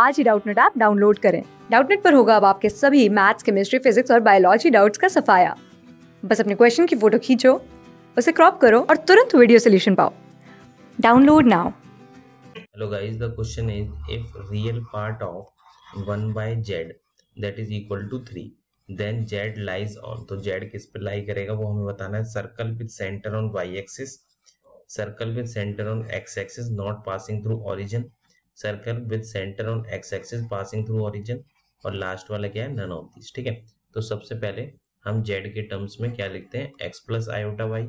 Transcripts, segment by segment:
आज ही Doubtnut app download करें डाउटनेट पर होगा अब आपके सभी मैथ्स केमिस्ट्री फिजिक्स और बायोलॉजी डाउट्स का सफाया बस अपने क्वेश्चन की फोटो खींचो उसे क्रॉप करो और तुरंत वीडियो सोल्यूशन पाओ download now hello guys the question is if real part of 1 by z that is equal to 3 then z lies on तो z किस पे लाई करेगा वो हमें बताना है circle with centre on y axis circle with centre on x axis not passing through origin circle with centre on x axis passing through origin और last वाला क्या है नन ऑफ दिस ठीक है तो सबसे पहले हम जेड के टर्म्स में क्या लिखते हैं एक्स प्लस आयोटा वाई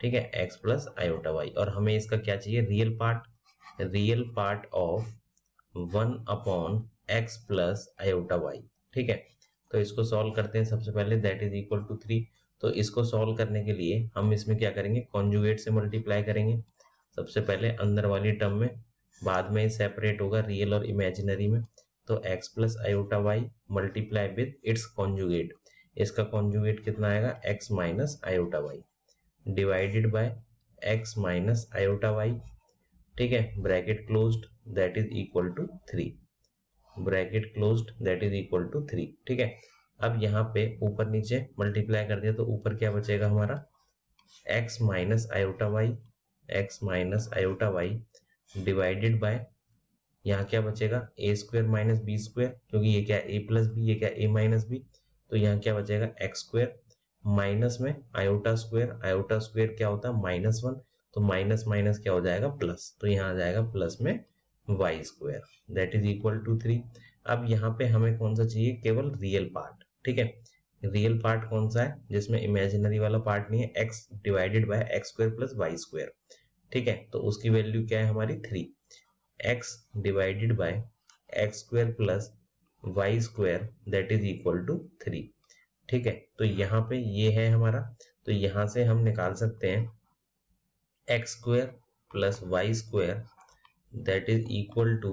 ठीक है एक्स प्लस आयोटा वाई और हमें इसका क्या चाहिए real part real part of one upon x plus iota y ठीक है तो इसको सॉल्व करते हैं सबसे पहले that is equal to three तो इसको सॉल्व करने के लिए हम इसमें क्या करेंगे कॉन्जुगेट से मल्टीप्लाई करेंगे सबसे पहले अंदर वाली टर्म में बाद में सेपरेट होगा रियल और इमेजिनरी में तो x plus iota y multiply with its conjugate इसका कॉन्जुगेट कितना आएगा x minus iota y divided by x minus iota y ठीक है bracket close that is equal to three bracket close that is equal to three ठीक है अब यहाँ पे ऊपर नीचे मल्टीप्लाई कर दिया तो ऊपर क्या बचेगा हमारा x minus iota y x minus iota y divided by यहाँ क्या बचेगा a square minus b square क्योंकि ये क्या ए प्लस बी ये क्या ए माइनस बी तो यहाँ क्या बचेगा एक्स स्क्वेयर माइनस में आयोटा स्क्वेयर आयोटा स्क्वेयर क्या होता है माइनस वन तो माइनस माइनस क्या हो जाएगा प्लस तो यहाँ आ जाएगा प्लस में y square that is equal to three अब यहाँ पे हमें कौन सा चाहिए केवल रियल पार्ट ठीक है रियल पार्ट कौन सा है जिसमें इमेजिनरी वाला पार्ट नहीं है x divided by x square plus y square ठीक है तो उसकी वैल्यू क्या है हमारी three x divided by x square plus y square that is equal to three ठीक है तो यहाँ पे ये है हमारा तो यहां से हम निकाल सकते हैं x square plus y square that is equal to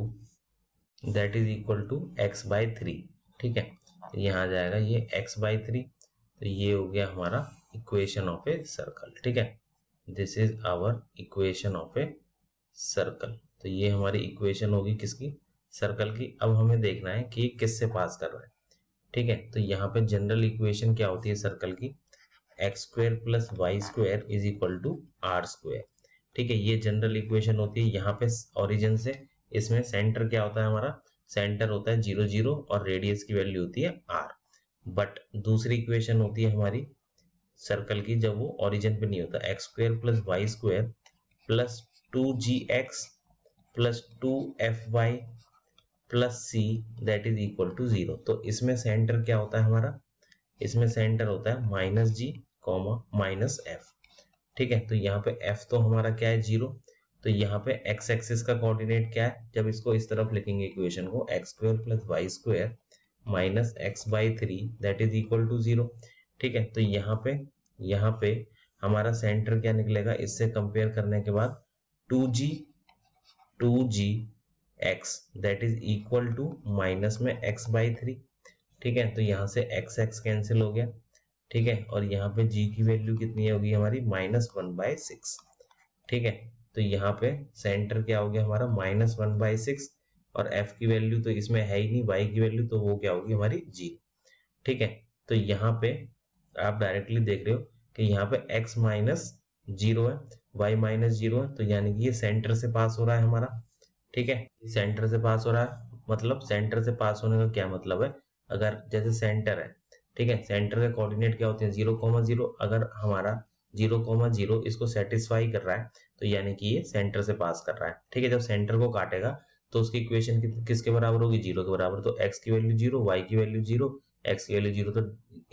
that is equal to x by three ठीक है यहाँ आ जाएगा ये एक्स बाय थ्री तो ये हो गया हमारा इक्वेशन ऑफ ए सर्कल ठीक है this is our equation of a circle तो ये हमारी इक्वेशन होगी किसकी सर्कल की अब हमें देखना है कि किससे पास कर रहा है ठीक है तो यहाँ पे जनरल इक्वेशन क्या होती है सर्कल की x square plus y square is equal to r square ठीक है ये जनरल इक्वेशन होती है यहाँ पे ओरिजिन से इसमें सेंटर क्या होता है हमारा सेंटर होता है जीरो जीरो और रेडियस की वैल्यू होती है आर बट दूसरी इक्वेशन होती है हमारी सर्कल की जब वो ओरिजिन पे नहीं होता x square plus y square plus two g x plus two f y plus c that is equal to zero तो इसमें सेंटर क्या होता है हमारा इसमें सेंटर होता है minus g comma minus f ठीक है तो यहाँ पे एफ तो हमारा क्या है जीरो तो यहाँ पे एक्स एक्सिस का कोऑर्डिनेट क्या है जब इसको इस तरफ लिखेंगे इक्वेशन को x square plus y square minus x by three that is equal to zero ठीक है तो यहाँ पे यहाँ पे हमारा सेंटर क्या निकलेगा इससे कंपेयर करने के बाद two g two g x that is equal to minus में x बाई थ्री ठीक है तो यहाँ से x x कैंसिल हो गया ठीक है और यहाँ पे जी की वैल्यू कितनी होगी हमारी माइनस वन बाई सिक्स ठीक है तो यहाँ पे सेंटर क्या हो गया हमारा माइनस वन बाई सिक्स और एफ की वैल्यू तो इसमें है ही नहीं वाई की वैल्यू तो वो क्या होगी हमारी जी ठीक है तो यहाँ पे आप डायरेक्टली देख रहे हो कि यहाँ पे x माइनस जीरो है y माइनस जीरो है तो यानी कि ये सेंटर से पास हो रहा है हमारा ठीक है सेंटर से पास हो रहा है मतलब सेंटर से पास होने का क्या मतलब है अगर जैसे सेंटर है ठीक है सेंटर के कोऑर्डिनेट क्या होते हैं जीरो कॉमा जीरो अगर हमारा जीरो कॉमा जीरो इसको सेटिस्फाई कर रहा है तो यानी कि ये सेंटर से पास कर रहा है ठीक है जब सेंटर को काटेगा तो उसकी इक्वेशन किसके बराबर होगी जीरो के बराबर तो एक्स की वैल्यू जीरो वाई की वैल्यू जीरो एक्स की वैल्यू जीरो तो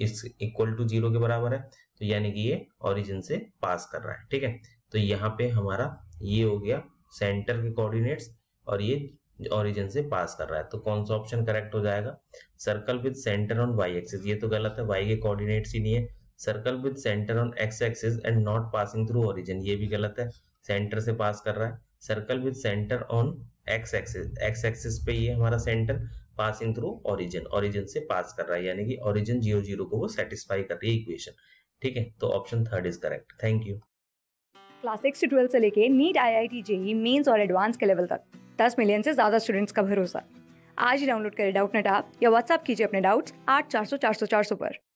इस इक्वल टू जीरो के बराबर है तो यानी कि ये ओरिजिन से पास कर रहा है ठीक है तो यहाँ पे हमारा ये हो गया सेंटर के कोऑर्डिनेट्स और ये ओरिजिन से पास कर रहा है तो कौन सा ऑप्शन करेक्ट हो जाएगा circle with centre on y axis ये तो गलत है वाई के कोऑर्डिनेट्स ही नहीं है circle with centre on x axis and not passing through origin ये भी गलत है सेंटर से पास कर रहा है circle with centre on x axis x axis पे ये हमारा centre passing through origin origin से पास कर रहा है यानी कि ओरिजिन जीरो जीरो को वो सेटिस्फाई कर रही है इक्वेशन ठीक है तो option third is correct thank you class six से ट्वेल्थ से लेके NEET I I T JEE mains और एडवांस के लेवल तक दस मिलियन से ज्यादा स्टूडेंट्स का भरोसा आज ही डाउनलोड करें डाउट नेट आप या व्हाट्सअप कीजिए अपने डाउट्स आठ चार सौ चार सौ चार सौ पर